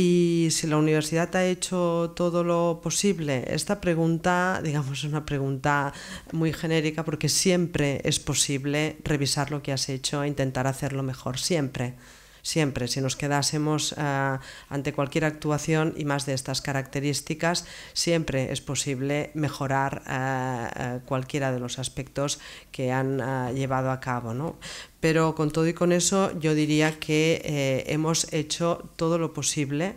Y si la universidad ha hecho todo lo posible, esta pregunta, digamos, es una pregunta muy genérica porque siempre es posible revisar lo que has hecho e intentar hacerlo mejor, siempre siempre, si nos quedásemos eh, ante cualquier actuación y más de estas características, siempre es posible mejorar eh, eh, cualquiera de los aspectos que han llevado a cabo. ¿no? Pero con todo y con eso yo diría que hemos hecho todo lo posible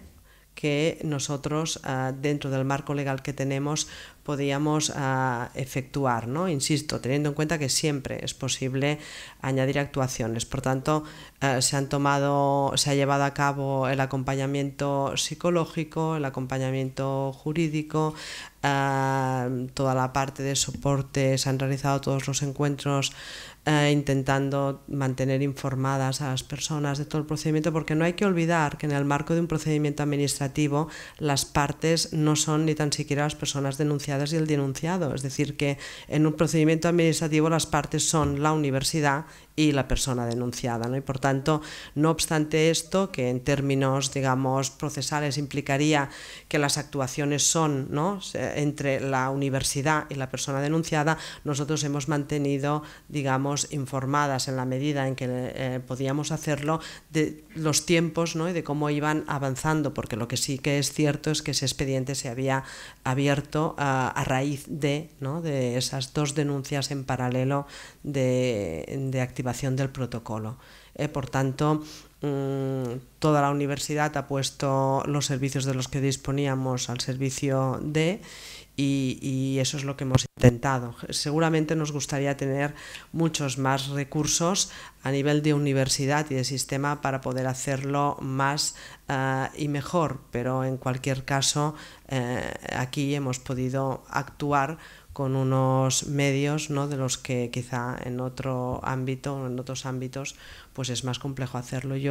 que nosotros ah, dentro del marco legal que tenemos podíamos ah, efectuar, ¿no? Insisto, teniendo en cuenta que siempre es posible añadir actuaciones. Por tanto, ah, se han tomado, se ha llevado a cabo el acompañamiento psicológico, el acompañamiento jurídico, toda la parte de soporte, se han realizado todos los encuentros eh, intentando mantener informadas a las personas de todo el procedimiento, porque no hay que olvidar que en el marco de un procedimiento administrativo las partes no son ni tan siquiera las personas denunciadas y el denunciado. Es decir, que en un procedimiento administrativo las partes son la universidad y la persona denunciada. ¿no? Y por tanto, no obstante esto, que en términos, digamos, procesales implicaría que las actuaciones son ¿no? entre la universidad y la persona denunciada, nosotros hemos mantenido, digamos, informadas en la medida en que eh, podíamos hacerlo de los tiempos y de cómo iban avanzando, porque lo que sí que es cierto es que ese expediente se había abierto a, raíz de, esas dos denuncias en paralelo de activación del protocolo. Eh, por tanto, mm, toda la universidad ha puesto los servicios de los que disponíamos al servicio de y, eso es lo que hemos intentado. Seguramente nos gustaría tener muchos más recursos a nivel de universidad y de sistema para poder hacerlo más eh, y mejor, pero en cualquier caso eh, aquí hemos podido actuar con unos medios ¿no? de los que quizá en otro ámbito o en otros ámbitos pues es más complejo hacerlo. Yo